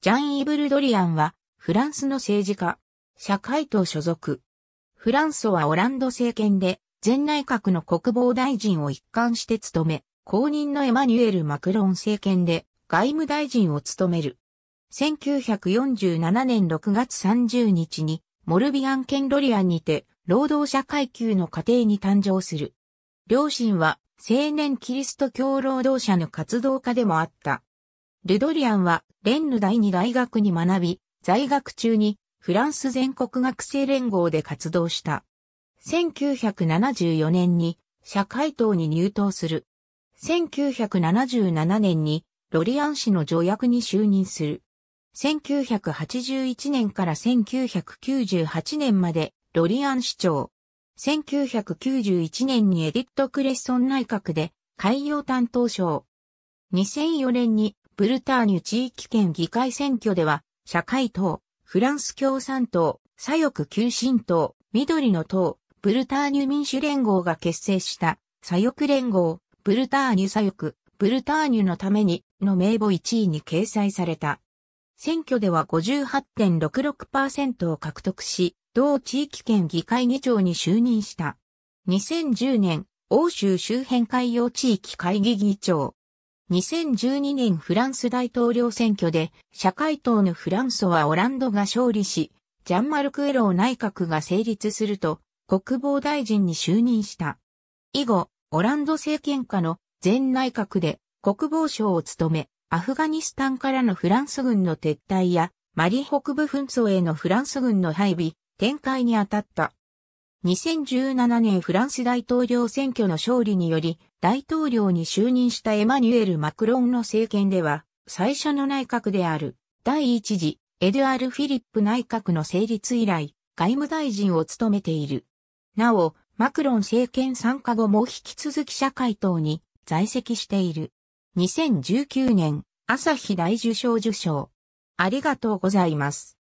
ジャン・イブル・ドリアンは、フランスの政治家、社会党所属。フランソはオランド政権で、前内閣の国防大臣を一貫して務め、後任のエマニュエル・マクロン政権で、外務大臣を務める。1947年6月30日に、モルビアン県ドリアンにて、労働者階級の家庭に誕生する。両親は、青年キリスト教労働者の活動家でもあった。ルドリアンは、レンヌ第二大学に学び、在学中に、フランス全国学生連合で活動した。1974年に、社会党に入党する。1977年に、ロリアン氏の条約に就任する。1981年から1998年まで、ロリアン市長。1991年にエディット・クレッソン内閣で海洋担当省。2004年にブルターニュ地域圏議会選挙では、社会党、フランス共産党、左翼急進党、緑の党、ブルターニュ民主連合が結成した左翼連合、ブルターニュ左翼、ブルターニュのためにの名簿1位に掲載された。選挙では58.66%を獲得し、同地域圏議会議長に就任した。2010年、欧州周辺海洋地域会議議長、2012年フランス大統領選挙で、社会党のフランソワ・オランドが勝利し、ジャンマルク・エロー内閣が成立すると、国防大臣に就任した。以後、オランド政権下の前内閣で国防省を務め、アフガニスタンからのフランス軍の撤退や、マリ北部紛争へのフランス軍の配備、展開に当たった。2017年フランス大統領選挙の勝利により、大統領に就任したエマニュエル・マクロンの政権では、最初の内閣である、第一次、エドゥアル・フィリップ内閣の成立以来、外務大臣を務めている。なお、マクロン政権参加後も引き続き社会党に在籍している。2019年、朝日大受賞受賞。ありがとうございます。